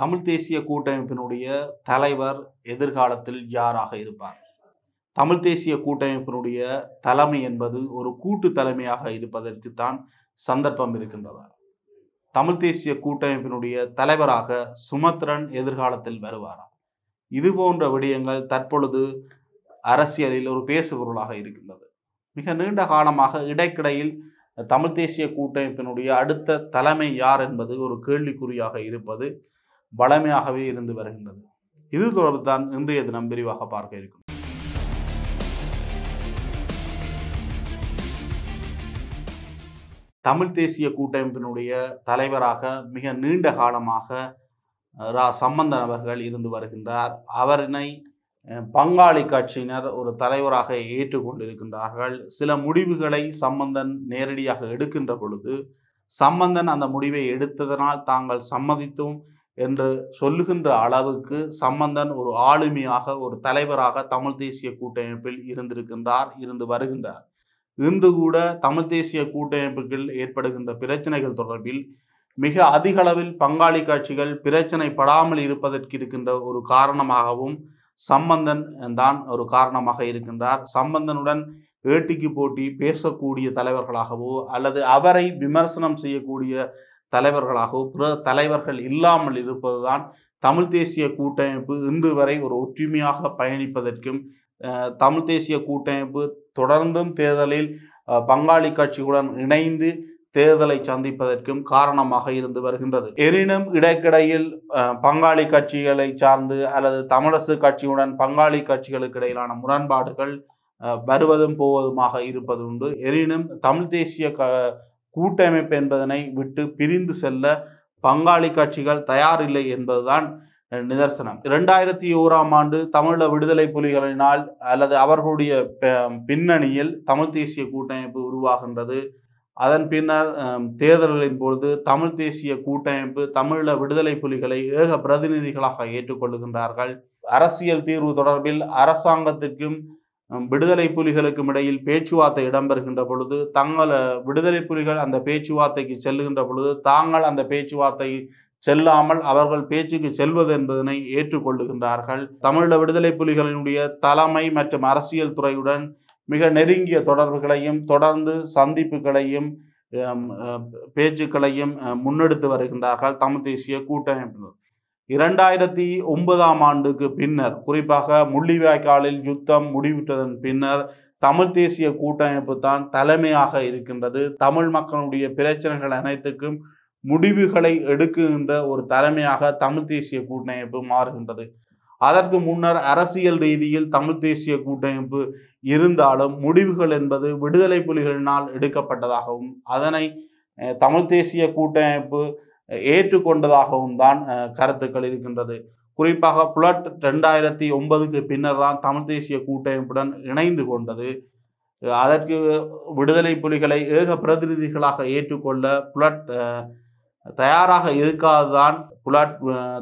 தமிழ் தேசிய கூட்டமைப்பினுடைய தலைவர் எதிர்காலத்தில் யாராக இருப்பார் தமிழ் தேசிய கூட்டமைப்பினுடைய தலைமை என்பது ஒரு கூட்டு தலைமையாக இருப்பதற்குத்தான் சந்தர்ப்பம் இருக்கின்றது தமிழ் தேசிய கூட்டமைப்பினுடைய தலைவராக சுமத்ரன் எதிர்காலத்தில் வருவாரா இது போன்ற விடயங்கள் தற்பொழுது அரசியலில் ஒரு பேசுபொருளாக இருக்கின்றது மிக நீண்ட காலமாக இடைக்கிடையில் தமிழ் தேசிய கூட்டமைப்பினுடைய அடுத்த தலைமை யார் என்பது ஒரு கேள்விக்குறியாக இருப்பது வளமையாகவே இருந்து வருகின்றது இது தொடர்பு தான் இன்றைய தினம் விரிவாக பார்க்க இருக்கும் தமிழ் தேசிய கூட்டமைப்பினுடைய தலைவராக மிக நீண்ட காலமாக ரா சம்பந்தன் அவர்கள் இருந்து வருகின்றார் அவரினை பங்காளி கட்சியினர் ஒரு தலைவராக ஏற்றுக்கொண்டிருக்கின்றார்கள் சில முடிவுகளை சம்பந்தன் நேரடியாக எடுக்கின்ற பொழுது சம்பந்தன் அந்த முடிவை எடுத்ததனால் தாங்கள் சம்மதித்தும் என்று சொல்லுகின்ற அளவுக்கு சம்பந்தன் ஒரு ஆளுமையாக ஒரு தலைவராக தமிழ் தேசிய கூட்டமைப்பில் இருந்திருக்கின்றார் இருந்து வருகின்றார் இன்று கூட தமிழ் தேசிய கூட்டமைப்புகள் ஏற்படுகின்ற பிரச்சனைகள் தொடர்பில் மிக அதிக அளவில் பங்காளி கட்சிகள் பிரச்சனை படாமல் இருப்பதற்கு இருக்கின்ற ஒரு காரணமாகவும் சம்பந்தன் தான் ஒரு காரணமாக இருக்கின்றார் சம்பந்தனுடன் ஏட்டிக்கு போட்டி பேசக்கூடிய தலைவர்களாகவோ அல்லது அவரை விமர்சனம் செய்யக்கூடிய தலைவர்களாகவோ பிற தலைவர்கள் இல்லாமல் இருப்பதுதான் தமிழ் தேசிய கூட்டமைப்பு இன்று வரை ஒரு ஒற்றுமையாக பயணிப்பதற்கும் தமிழ் தேசிய கூட்டமைப்பு தொடர்ந்தும் தேர்தலில் பங்காளி கட்சியுடன் இணைந்து தேர்தலை சந்திப்பதற்கும் காரணமாக இருந்து வருகின்றது எனினும் இடைக்கிடையில் பங்காளி கட்சிகளை சார்ந்து அல்லது தமிழரசு கட்சியுடன் பங்காளி கட்சிகளுக்கு இடையிலான முரண்பாடுகள் வருவதும் போவதுமாக இருப்பது உண்டு எனினும் தமிழ் தேசிய க கூட்டமைப்பு என்பதனை விட்டு பிரிந்து செல்ல பங்காளி கட்சிகள் தயாரில்லை என்பதுதான் நிதர்சனம் இரண்டாயிரத்தி ஓராம் ஆண்டு தமிழ விடுதலை புலிகளினால் அல்லது அவர்களுடைய பின்னணியில் தமிழ் தேசிய கூட்டமைப்பு உருவாகின்றது அதன் பின்னர் தேர்தல்களின் பொழுது தமிழ் தேசிய கூட்டமைப்பு தமிழ விடுதலை புலிகளை ஏக பிரதிநிதிகளாக ஏற்றுக்கொள்கின்றார்கள் அரசியல் தீர்வு தொடர்பில் அரசாங்கத்திற்கும் விடுதலை புலிகளுக்கும் இடையில் பேச்சுவார்த்தை இடம்பெறுகின்ற பொழுது தங்களை விடுதலை புலிகள் அந்த பேச்சுவார்த்தைக்கு செல்லுகின்ற பொழுது தாங்கள் அந்த பேச்சுவார்த்தை செல்லாமல் அவர்கள் பேச்சுக்கு செல்வது என்பதனை ஏற்றுக்கொள்ளுகின்றார்கள் தமிழ விடுதலை புலிகளினுடைய தலைமை மற்றும் அரசியல் துறையுடன் மிக நெருங்கிய தொடர்புகளையும் தொடர்ந்து சந்திப்புகளையும் பேச்சுக்களையும் முன்னெடுத்து வருகின்றார்கள் தமிழ் தேசிய கூட்டமைப்பினர் இரண்டாயிரத்தி ஒன்பதாம் ஆண்டுக்கு பின்னர் குறிப்பாக முள்ளிவாய்க்காலில் யுத்தம் முடிவிட்டதன் பின்னர் தமிழ் தேசிய கூட்டமைப்பு தான் தலைமையாக இருக்கின்றது தமிழ் மக்களுடைய பிரச்சனைகள் அனைத்துக்கும் முடிவுகளை எடுக்குகின்ற ஒரு தலைமையாக தமிழ் தேசிய கூட்டமைப்பு மாறுகின்றது அதற்கு முன்னர் அரசியல் ரீதியில் தமிழ் தேசிய கூட்டமைப்பு இருந்தாலும் முடிவுகள் என்பது விடுதலை புலிகளினால் எடுக்கப்பட்டதாகவும் அதனை தமிழ் தேசிய கூட்டமைப்பு ஏற்றுக்கொண்டதாகவும் தான் கருத்துக்கள் இருக்கின்றது குறிப்பாக புலட் ரெண்டாயிரத்தி ஒன்பதுக்கு பின்னர் தான் தமிழ் தேசிய கூட்டமைப்புடன் இணைந்து கொண்டது அதற்கு விடுதலை புலிகளை ஏக பிரதிநிதிகளாக ஏற்றுக்கொள்ள புலட் தயாராக இருக்காதுதான் புலட்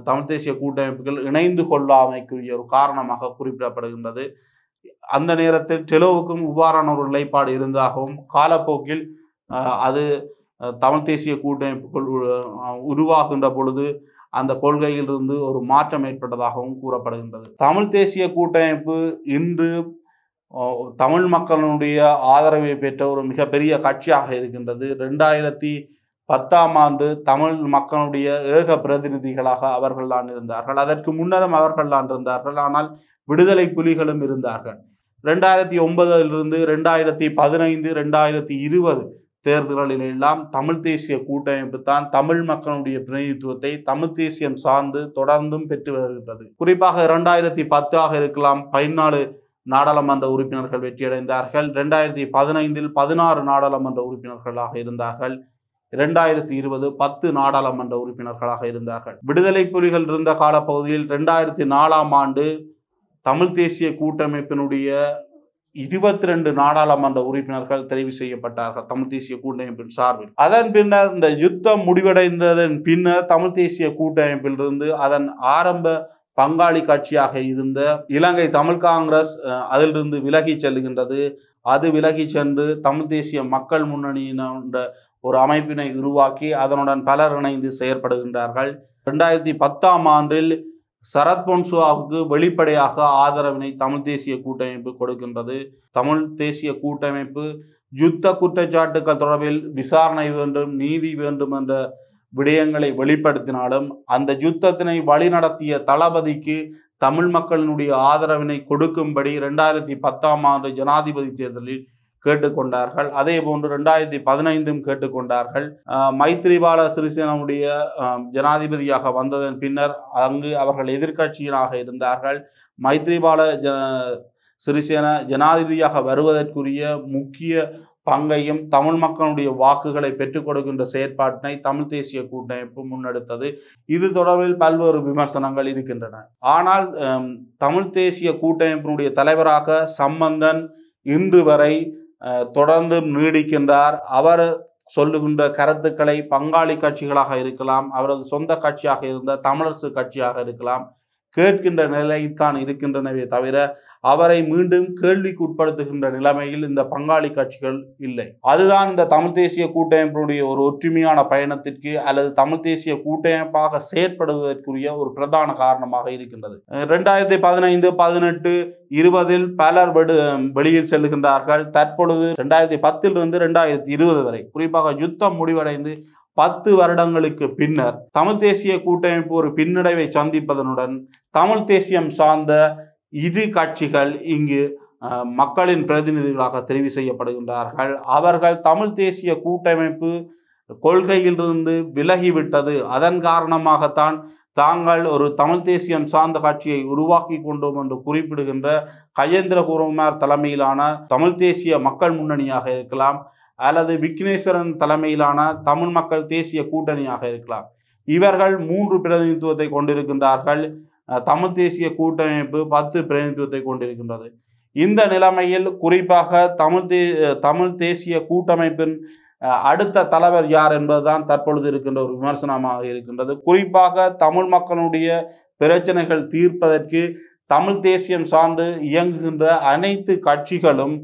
தமிழ் தேசிய கூட்டமைப்புகள் இணைந்து கொள்ளாமைக்குரிய ஒரு காரணமாக குறிப்பிடப்படுகின்றது அந்த நேரத்தில் டெலோவுக்கும் இவ்வாறான ஒரு நிலைப்பாடு இருந்தாகவும் காலப்போக்கில் அது தமிழ் தேசிய கூட்டமைப்பு உருவாகின்ற பொழுது அந்த கொள்கையிலிருந்து ஒரு மாற்றம் ஏற்பட்டதாகவும் கூறப்படுகின்றது தமிழ் தேசிய கூட்டமைப்பு இன்று தமிழ் மக்களுடைய ஆதரவை பெற்ற ஒரு மிகப்பெரிய கட்சியாக இருக்கின்றது ரெண்டாயிரத்தி பத்தாம் ஆண்டு தமிழ் மக்களுடைய ஏக பிரதிநிதிகளாக அவர்கள் தான் இருந்தார்கள் அதற்கு முன்னரும் அவர்கள் தான் இருந்தார்கள் ஆனால் விடுதலை புலிகளும் இருந்தார்கள் ரெண்டாயிரத்தி ஒன்பதிலிருந்து ரெண்டாயிரத்தி பதினைந்து ரெண்டாயிரத்தி இருபது தேர்தல்களில் எல்லாம் தமிழ் தேசிய கூட்டமைப்பு தான் தமிழ் மக்களுடைய பிரதிநிதித்துவத்தை தமிழ் தேசியம் சார்ந்து தொடர்ந்தும் பெற்று வருகின்றது குறிப்பாக இரண்டாயிரத்தி பத்தாக இருக்கலாம் பதினாலு நாடாளுமன்ற உறுப்பினர்கள் வெற்றியடைந்தார்கள் இரண்டாயிரத்தி பதினைந்தில் பதினாறு நாடாளுமன்ற உறுப்பினர்களாக இருந்தார்கள் இரண்டாயிரத்தி இருபது பத்து நாடாளுமன்ற உறுப்பினர்களாக இருந்தார்கள் விடுதலை புலிகள் இருந்த காலப்பகுதியில் இரண்டாயிரத்தி நாலாம் ஆண்டு தமிழ் தேசிய கூட்டமைப்பினுடைய இருபத்தி ரெண்டு நாடாளுமன்ற உறுப்பினர்கள் தெரிவு செய்யப்பட்டார்கள் தமிழ் தேசிய கூட்டமைப்பின் சார்பில் அதன் பின்னர் இந்த யுத்தம் முடிவடைந்ததன் பின்னர் தமிழ் தேசிய கூட்டமைப்பிலிருந்து அதன் ஆரம்ப பங்காளி கட்சியாக இருந்த இலங்கை தமிழ் காங்கிரஸ் அதிலிருந்து விலகி செல்கின்றது அது விலகி சென்று தமிழ் தேசிய மக்கள் முன்னணியின ஒரு அமைப்பினை உருவாக்கி அதனுடன் பலர் இணைந்து செயற்படுகின்றார்கள் ரெண்டாயிரத்தி பத்தாம் ஆண்டில் சரத் பொன்சுவாவுக்கு வெளிப்படையாக ஆதரவினை தமிழ் தேசிய கூட்டமைப்பு கொடுக்கின்றது தமிழ் தேசிய கூட்டமைப்பு யுத்த குற்றச்சாட்டுக்கள் தொடர்பில் விசாரணை வேண்டும் நீதி வேண்டும் என்ற விடயங்களை வெளிப்படுத்தினாலும் அந்த யுத்தத்தினை வழிநடத்திய தளபதிக்கு தமிழ் மக்களினுடைய ஆதரவினை கொடுக்கும்படி ரெண்டாயிரத்தி பத்தாம் ஆண்டு ஜனாதிபதி தேர்தலில் கேட்டுக்கொண்டார்கள் அதே போன்று ரெண்டாயிரத்தி பதினைந்தும் கேட்டுக்கொண்டார்கள் மைத்ரிபால சிறிசேனவுடைய ஜனாதிபதியாக வந்ததன் பின்னர் அங்கு அவர்கள் எதிர்கட்சியினாக இருந்தார்கள் மைத்ரிபால ஜ சிறிசேன ஜனாதிபதியாக வருவதற்குரிய முக்கிய பங்கையும் தமிழ் மக்களுடைய வாக்குகளை பெற்றுக் கொடுக்கின்ற செயற்பாட்டினை தமிழ் தேசிய கூட்டமைப்பு முன்னெடுத்தது இது தொடர்பில் பல்வேறு விமர்சனங்கள் இருக்கின்றன ஆனால் தமிழ் தேசிய கூட்டமைப்பினுடைய தலைவராக சம்பந்தன் இன்று வரை தொடர்ந்து நீடிக்கின்றார் அவர் சொல்லுகின்ற கருத்துக்களை பங்காளி கட்சிகளாக இருக்கலாம் அவரது சொந்த கட்சியாக இருந்த தமிழரசு கட்சியாக இருக்கலாம் கேட்கின்ற நிலைத்தான் இருக்கின்றனவே தவிர அவரை மீண்டும் கேள்விக்கு உட்படுத்துகின்ற நிலைமையில் இந்த பங்காளி கட்சிகள் இல்லை அதுதான் இந்த தமிழ் தேசிய கூட்டமைப்பினுடைய ஒரு ஒற்றுமையான பயணத்திற்கு அல்லது தமிழ் தேசிய கூட்டமைப்பாக செயற்படுவதற்குரிய ஒரு பிரதான காரணமாக இருக்கின்றது ரெண்டாயிரத்தி பதினைந்து பதினெட்டு இருபதில் பலர் வெடு வெளியில் செல்லுகின்றார்கள் தற்பொழுது ரெண்டாயிரத்தி பத்திலிருந்து ரெண்டாயிரத்தி இருபது வரை குறிப்பாக யுத்தம் முடிவடைந்து பத்து வருடங்களுக்கு பின்னர் தமிழ் தேசிய கூட்டமைப்பு ஒரு பின்னடைவை சந்திப்பதனுடன் தமிழ் தேசியம் சார்ந்த இது கட்சிகள் இங்கு மக்களின் பிரதிநிதிகளாக தெரிவு செய்யப்படுகின்றார்கள் அவர்கள் தமிழ் தேசிய கூட்டமைப்பு கொள்கையிலிருந்து விலகிவிட்டது அதன் காரணமாகத்தான் தாங்கள் ஒரு தமிழ் தேசியம் சார்ந்த கட்சியை உருவாக்கி கொண்டோம் என்று குறிப்பிடுகின்ற கஜேந்திரகுமார் தலைமையிலான தமிழ் தேசிய மக்கள் முன்னணியாக இருக்கலாம் அல்லது விக்னேஸ்வரன் தலைமையிலான தமிழ் மக்கள் தேசிய கூட்டணியாக இருக்கலாம் இவர்கள் மூன்று பிரதிநிதித்துவத்தை கொண்டிருக்கின்றார்கள் தமிழ் தேசிய கூட்டமைப்பு பத்து பிரதிநிதித்துவத்தை கொண்டிருக்கின்றது இந்த நிலைமையில் குறிப்பாக தமிழ் தே தமிழ் தேசிய கூட்டமைப்பின் அடுத்த தலைவர் யார் என்பதுதான் தற்பொழுது இருக்கின்ற ஒரு விமர்சனமாக இருக்கின்றது குறிப்பாக தமிழ் மக்களுடைய பிரச்சனைகள் தீர்ப்பதற்கு தமிழ் தேசியம் சார்ந்து இயங்குகின்ற அனைத்து கட்சிகளும்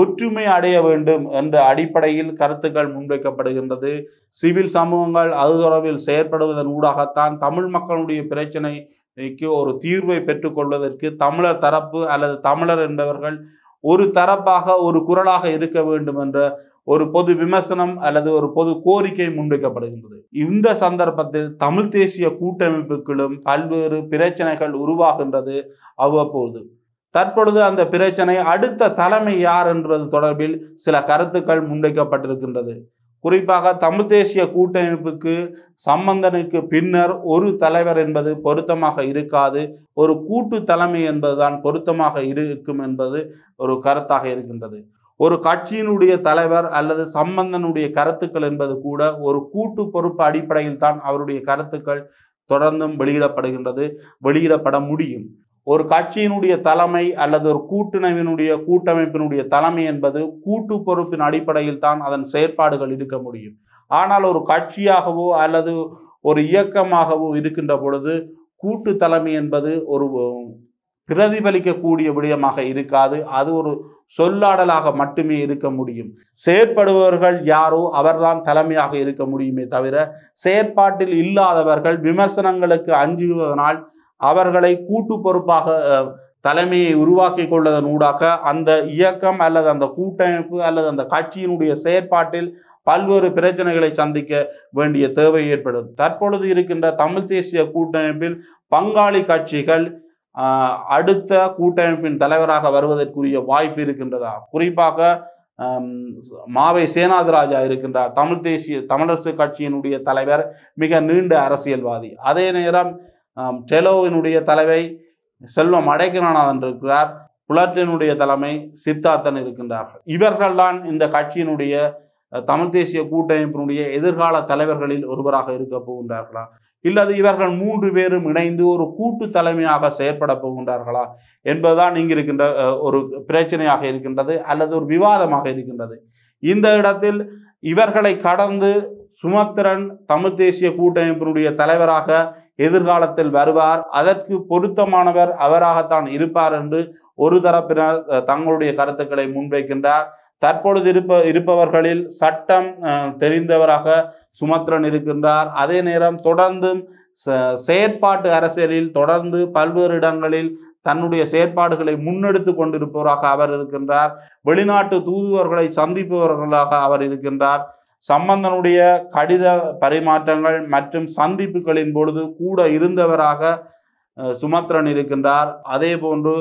ஒற்றுமை அடைய வேண்டும் என்ற அடிப்படையில் கருத்துக்கள் முன்வைக்கப்படுகின்றது சிவில் சமூகங்கள் அது தொடர்பில் செயற்படுவதன் ஊடாகத்தான் தமிழ் மக்களுடைய பிரச்சனை ஒரு தீர்வை பெற்றுக்கொள்வதற்கு தமிழர் தரப்பு அல்லது தமிழர் என்பவர்கள் ஒரு தரப்பாக ஒரு குரலாக இருக்க வேண்டும் என்ற ஒரு பொது விமர்சனம் அல்லது ஒரு பொது கோரிக்கை முன்வைக்கப்படுகின்றது இந்த சந்தர்ப்பத்தில் தமிழ் தேசிய கூட்டமைப்புகளும் பல்வேறு பிரச்சனைகள் உருவாகின்றது அவ்வப்போது தற்பொழுது அந்த பிரச்சனை அடுத்த தலைமை யார் என்றது தொடர்பில் சில கருத்துக்கள் முன்வைக்கப்பட்டிருக்கின்றது குறிப்பாக தமிழ் தேசிய கூட்டமைப்புக்கு சம்பந்தனுக்கு பின்னர் ஒரு தலைவர் என்பது பொருத்தமாக இருக்காது ஒரு கூட்டு தலைமை என்பதுதான் பொருத்தமாக இருக்கும் என்பது ஒரு கருத்தாக இருக்கின்றது ஒரு கட்சியினுடைய தலைவர் அல்லது சம்பந்தனுடைய கருத்துக்கள் என்பது கூட ஒரு கூட்டு பொறுப்பு அடிப்படையில் தான் அவருடைய கருத்துக்கள் தொடர்ந்தும் வெளியிடப்படுகின்றது வெளியிடப்பட முடியும் ஒரு கட்சியினுடைய தலைமை அல்லது ஒரு கூட்டுணவினுடைய கூட்டமைப்பினுடைய தலைமை என்பது கூட்டு பொறுப்பின் அடிப்படையில் தான் அதன் செயற்பாடுகள் இருக்க முடியும் ஆனால் ஒரு கட்சியாகவோ அல்லது ஒரு இயக்கமாகவோ இருக்கின்ற பொழுது கூட்டு தலைமை என்பது ஒரு பிரதிபலிக்கக்கூடிய விடயமாக இருக்காது அது ஒரு சொல்லாடலாக மட்டுமே இருக்க முடியும் செயற்படுபவர்கள் யாரோ அவர்தான் தலைமையாக இருக்க முடியுமே தவிர செயற்பாட்டில் இல்லாதவர்கள் விமர்சனங்களுக்கு அஞ்சுவதனால் அவர்களை கூட்டு பொறுப்பாக தலைமையை உருவாக்கி கொள்வதன் ஊடாக அந்த இயக்கம் அல்லது அந்த கூட்டமைப்பு அல்லது அந்த கட்சியினுடைய செயற்பாட்டில் பல்வேறு பிரச்சனைகளை சந்திக்க வேண்டிய தேவை ஏற்படுது தற்பொழுது இருக்கின்ற தமிழ் தேசிய கூட்டமைப்பில் பங்காளி கட்சிகள் அடுத்த கூட்டமைப்பின் தலைவராக வருவதற்குரிய வாய்ப்பு இருக்கின்றதா குறிப்பாக மாவை சேனாதிராஜா இருக்கின்றார் தமிழ் தேசிய தமிழரசு கட்சியினுடைய தலைவர் மிக நீண்ட அரசியல்வாதி அதே நேரம் டெலோவினுடைய தலைவை செல்வம் அடைக்கநாதன் இருக்கிறார் புலட்டினுடைய தலைமை சித்தார்த்தன் இருக்கின்றார்கள் இவர்கள்தான் இந்த கட்சியினுடைய தமிழ் தேசிய கூட்டமைப்பினுடைய எதிர்கால தலைவர்களில் ஒருவராக இருக்க போகின்றார்களா இல்லது இவர்கள் மூன்று பேரும் இணைந்து ஒரு கூட்டு தலைமையாக செயற்பட போகின்றார்களா என்பதுதான் இங்கு இருக்கின்ற ஒரு பிரச்சனையாக இருக்கின்றது அல்லது ஒரு விவாதமாக இருக்கின்றது இந்த இடத்தில் இவர்களை கடந்து சுமத்திரன் தமிழ் தேசிய கூட்டமைப்பினுடைய தலைவராக எதிர்காலத்தில் வருவார் அதற்கு பொருத்தமானவர் அவராகத்தான் இருப்பார் என்று ஒரு தரப்பினர் தங்களுடைய கருத்துக்களை முன்வைக்கின்றார் தற்பொழுது இருப்ப இருப்பவர்களில் சட்டம் தெரிந்தவராக சுமத்ரன் இருக்கின்றார் அதே நேரம் தொடர்ந்தும் செயற்பாட்டு அரசியலில் தொடர்ந்து பல்வேறு இடங்களில் தன்னுடைய செயற்பாடுகளை முன்னெடுத்து கொண்டிருப்பவராக அவர் இருக்கின்றார் வெளிநாட்டு தூதுவர்களை சந்திப்பவர்களாக அவர் இருக்கின்றார் சம்பந்தனுடைய கடித பரிமாற்றங்கள் மற்றும் சந்திப்புகளின் பொழுது கூட இருந்தவராக சுமத்ரன் இருக்கின்றார் அதே போன்று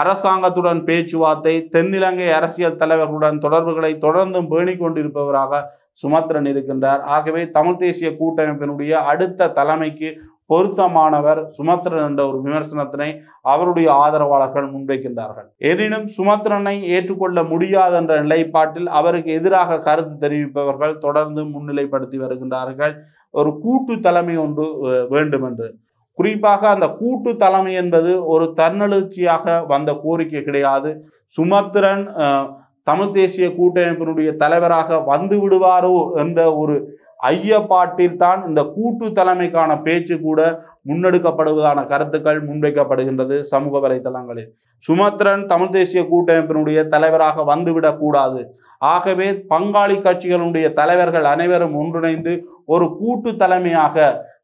அரசாங்கத்துடன் பேச்சுவார்த்தை தென்னிலங்கை அரசியல் தலைவர்களுடன் தொடர்புகளை தொடர்ந்தும் பேணி கொண்டிருப்பவராக சுமத்ரன் இருக்கின்றார் ஆகவே தமிழ் தேசிய கூட்டமைப்பினுடைய அடுத்த தலைமைக்கு பொருத்தமானவர் சுமத்திரன் என்ற ஒரு விமர்சனத்தினை அவருடைய ஆதரவாளர்கள் முன்வைக்கின்றார்கள் எனினும் சுமத்திரனை ஏற்றுக்கொள்ள முடியாது என்ற நிலைப்பாட்டில் அவருக்கு எதிராக கருத்து தெரிவிப்பவர்கள் தொடர்ந்து முன்னிலைப்படுத்தி வருகின்றார்கள் ஒரு கூட்டு தலைமை ஒன்று வேண்டும் என்று குறிப்பாக அந்த கூட்டு தலைமை என்பது ஒரு தன்னெழுச்சியாக வந்த கோரிக்கை கிடையாது சுமத்திரன் தமிழ் தேசிய கூட்டமைப்பினுடைய தலைவராக வந்து விடுவாரோ என்ற ஒரு ஐயப்பாட்டில் தான் இந்த கூட்டு தலைமைக்கான பேச்சு கூட முன்னெடுக்கப்படுவதான கருத்துக்கள் முன்வைக்கப்படுகின்றது சமூக வலைதளங்களில் சுமத்ரன் தமிழ் தேசிய கூட்டமைப்பினுடைய தலைவராக வந்துவிடக்கூடாது ஆகவே பங்காளி கட்சிகளுடைய தலைவர்கள் அனைவரும் ஒன்றிணைந்து ஒரு கூட்டு தலைமையாக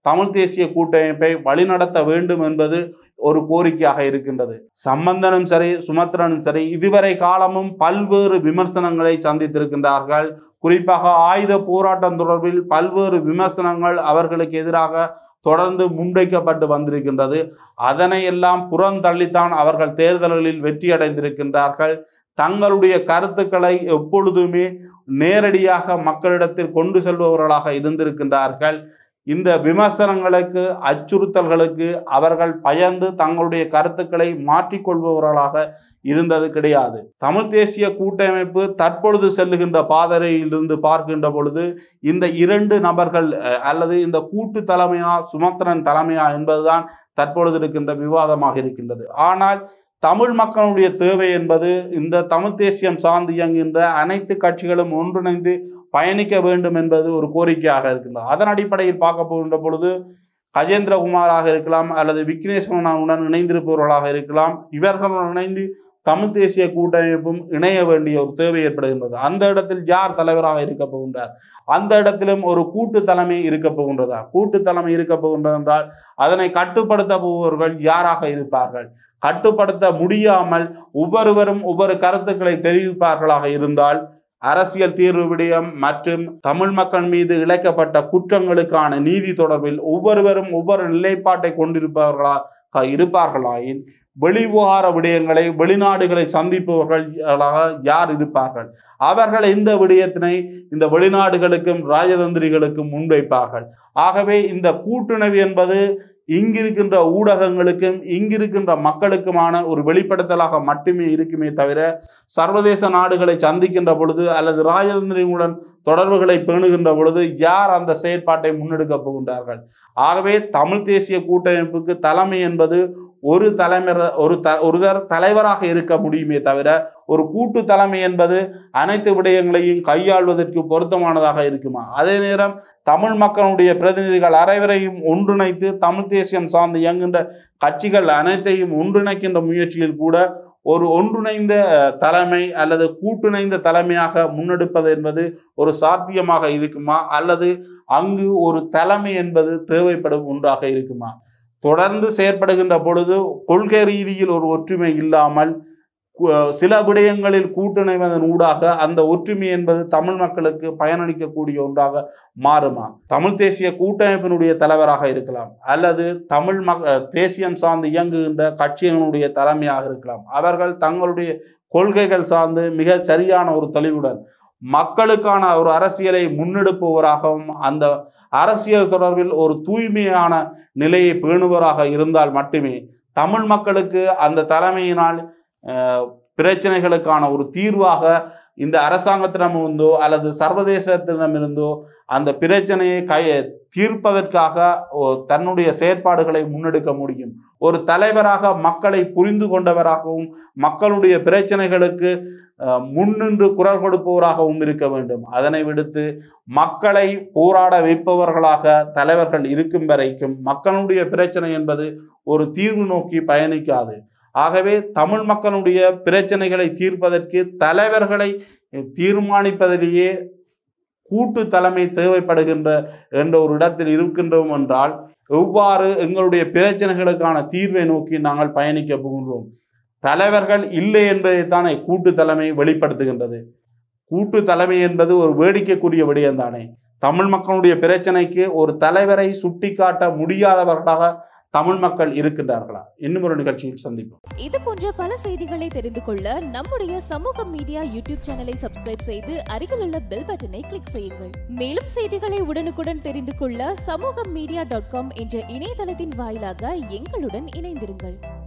தமிழ் தேசிய கூட்டமைப்பை வழிநடத்த வேண்டும் என்பது ஒரு கோரிக்கையாக இருக்கின்றது சம்பந்தனும் சரி சுமத்ரனும் சரி இதுவரை காலமும் பல்வேறு விமர்சனங்களை சந்தித்திருக்கின்றார்கள் குறிப்பாக ஆயுத போராட்டம் தொடர்பில் பல்வேறு விமர்சனங்கள் அவர்களுக்கு எதிராக தொடர்ந்து முன்வைக்கப்பட்டு வந்திருக்கின்றது அதனையெல்லாம் புறந்தள்ளித்தான் அவர்கள் தேர்தல்களில் வெற்றி அடைந்திருக்கின்றார்கள் தங்களுடைய கருத்துக்களை எப்பொழுதுமே நேரடியாக மக்களிடத்தில் கொண்டு செல்பவர்களாக இருந்திருக்கின்றார்கள் இந்த விமர்சனங்களுக்கு அச்சுறுத்தல்களுக்கு அவர்கள் பயந்து தங்களுடைய கருத்துக்களை மாற்றிக்கொள்பவர்களாக இருந்தது கிடையாது தமிழ் தேசிய கூட்டமைப்பு தற்பொழுது செல்லுகின்ற பாதரையிலிருந்து பார்க்கின்ற பொழுது இந்த இரண்டு நபர்கள் அல்லது இந்த கூட்டு தலைமையா சுமந்திரன் தலைமையா என்பதுதான் தற்பொழுது இருக்கின்ற விவாதமாக இருக்கின்றது ஆனால் தமிழ் மக்களுடைய தேவை என்பது இந்த தமிழ் தேசியம் சார்ந்து இயங்குகின்ற அனைத்து கட்சிகளும் ஒன்றிணைந்து பயணிக்க வேண்டும் என்பது ஒரு கோரிக்கையாக இருக்கின்றது அதன் அடிப்படையில் பார்க்க போகின்ற பொழுது கஜேந்திரகுமாராக இருக்கலாம் அல்லது விக்னேஸ்வரனுடன் இணைந்திருப்பவர்களாக இருக்கலாம் இவர்களுடன் இணைந்து தமிழ் தேசிய கூட்டமைப்பும் இணைய வேண்டிய ஒரு தேவை ஏற்படுகின்றது அந்த இடத்தில் யார் தலைவராக இருக்க போகின்றார் அந்த இடத்திலும் ஒரு கூட்டு தலைமை இருக்க போகின்றதா கூட்டு தலைமை இருக்க போகின்றது என்றால் அதனை கட்டுப்படுத்த போபவர்கள் யாராக இருப்பார்கள் கட்டுப்படுத்த முடியாமல் ஒவ்வொருவரும் ஒவ்வொரு கருத்துக்களை தெரிவிப்பார்களாக இருந்தால் அரசியல் தீர்வு விடயம் மற்றும் தமிழ் மக்கள் மீது இழைக்கப்பட்ட குற்றங்களுக்கான நீதி தொடர்பில் ஒவ்வொருவரும் ஒவ்வொரு நிலைப்பாட்டை கொண்டிருப்பவர்களாக இருப்பார்களாயின் வெளிவார விடயங்களை வெளிநாடுகளை சந்திப்பவர்களாக யார் இருப்பார்கள் அவர்கள் இந்த விடயத்தினை இந்த வெளிநாடுகளுக்கும் ராஜதந்திரிகளுக்கும் முன்வைப்பார்கள் ஆகவே இந்த கூட்டுணவு என்பது இங்கிருக்கின்ற ஊடகங்களுக்கும் இங்கிருக்கின்ற மக்களுக்குமான ஒரு வெளிப்படுத்தலாக மட்டுமே இருக்குமே தவிர சர்வதேச நாடுகளை சந்திக்கின்ற பொழுது அல்லது ராஜதந்திரிகளுடன் தொடர்புகளை பேணுகின்ற பொழுது யார் அந்த செயற்பாட்டை முன்னெடுக்கப் போகின்றார்கள் ஆகவே தமிழ் தேசிய கூட்டமைப்புக்கு தலைமை என்பது ஒரு தலைமை ஒரு த ஒரு தலைவராக இருக்க முடியுமே தவிர ஒரு கூட்டு தலைமை என்பது அனைத்து விடயங்களையும் கையாள்வதற்கு பொருத்தமானதாக இருக்குமா அதே நேரம் தமிழ் மக்களுடைய பிரதிநிதிகள் அனைவரையும் ஒன்றிணைத்து தமிழ் தேசியம் சார்ந்து இயங்குகின்ற கட்சிகள் அனைத்தையும் ஒன்றிணைக்கின்ற முயற்சியில் கூட ஒரு ஒன்றிணைந்த தலைமை அல்லது கூட்டிணைந்த தலைமையாக முன்னெடுப்பது என்பது ஒரு சாத்தியமாக இருக்குமா அல்லது அங்கு ஒரு தலைமை என்பது தேவைப்படும் ஒன்றாக இருக்குமா தொடர்ந்து செயற்படுகின்ற பொழுது கொள்கை ரீதியில் ஒரு ஒற்றுமை இல்லாமல் சில விடயங்களில் கூட்டிணைவதன் ஊடாக அந்த ஒற்றுமை என்பது தமிழ் மக்களுக்கு பயனளிக்கக்கூடிய ஒன்றாக மாறுமா தமிழ் தேசிய கூட்டமைப்பினுடைய தலைவராக இருக்கலாம் அல்லது தமிழ் மக தேசியம் சார்ந்து இயங்குகின்ற கட்சியினுடைய தலைமையாக இருக்கலாம் அவர்கள் தங்களுடைய கொள்கைகள் சார்ந்து மிக சரியான ஒரு தெளிவுடன் மக்களுக்கான ஒரு அரசியலை முன்னெடுப்பவராகவும் அந்த அரசியல் தொடர்பில் ஒரு தூய்மையான நிலையை பேணுவராக இருந்தால் மட்டுமே தமிழ் மக்களுக்கு அந்த தலைமையினால் பிரச்சனைகளுக்கான ஒரு தீர்வாக இந்த அரசாங்கத்திடமிருந்தோ அல்லது சர்வதேசத்திடமிருந்தோ அந்த பிரச்சனையை கைய தீர்ப்பதற்காக தன்னுடைய செயற்பாடுகளை முன்னெடுக்க முடியும் ஒரு தலைவராக மக்களை புரிந்து கொண்டவராகவும் மக்களுடைய பிரச்சனைகளுக்கு முன்னின்று குரல் கொடுப்பவராகவும் இருக்க வேண்டும் அதனை விடுத்து மக்களை போராட வைப்பவர்களாக தலைவர்கள் இருக்கும் வரைக்கும் மக்களுடைய பிரச்சனை என்பது ஒரு தீர்வு நோக்கி பயணிக்காது ஆகவே தமிழ் மக்களுடைய பிரச்சனைகளை தீர்ப்பதற்கு தலைவர்களை தீர்மானிப்பதிலேயே கூட்டு தலைமை தேவைப்படுகின்ற என்ற ஒரு இடத்தில் இருக்கின்றோம் என்றால் எவ்வாறு எங்களுடைய பிரச்சனைகளுக்கான தீர்வை நோக்கி நாங்கள் பயணிக்க போகின்றோம் தலைவர்கள் இல்லை என்பதைத்தானே கூட்டு தலைமை வெளிப்படுத்துகின்றது கூட்டு தலைமை என்பது ஒரு வேடிக்கைக்குரிய விடயம் தானே தமிழ் மக்களுடைய பிரச்சனைக்கு ஒரு தலைவரை சுட்டிக்காட்ட முடியாதவர்களாக தமிழ் மக்கள் இருக்கின்றார்களா இன்னும் ஒரு நிகழ்ச்சியில் சந்திப்போம் இது போன்ற பல செய்திகளை தெரிந்து கொள்ள நம்முடைய சமூக மீடியா யூடியூப் சேனலை சப்ஸ்கிரைப் செய்து அருகில் உள்ள பெல் பட்டனை கிளிக் செய்யுங்கள் மேலும் செய்திகளை உடனுக்குடன் தெரிந்து கொள்ள சமூக மீடியா டாட் காம் என்ற இணையதளத்தின் வாயிலாக எங்களுடன் இணைந்திருங்கள்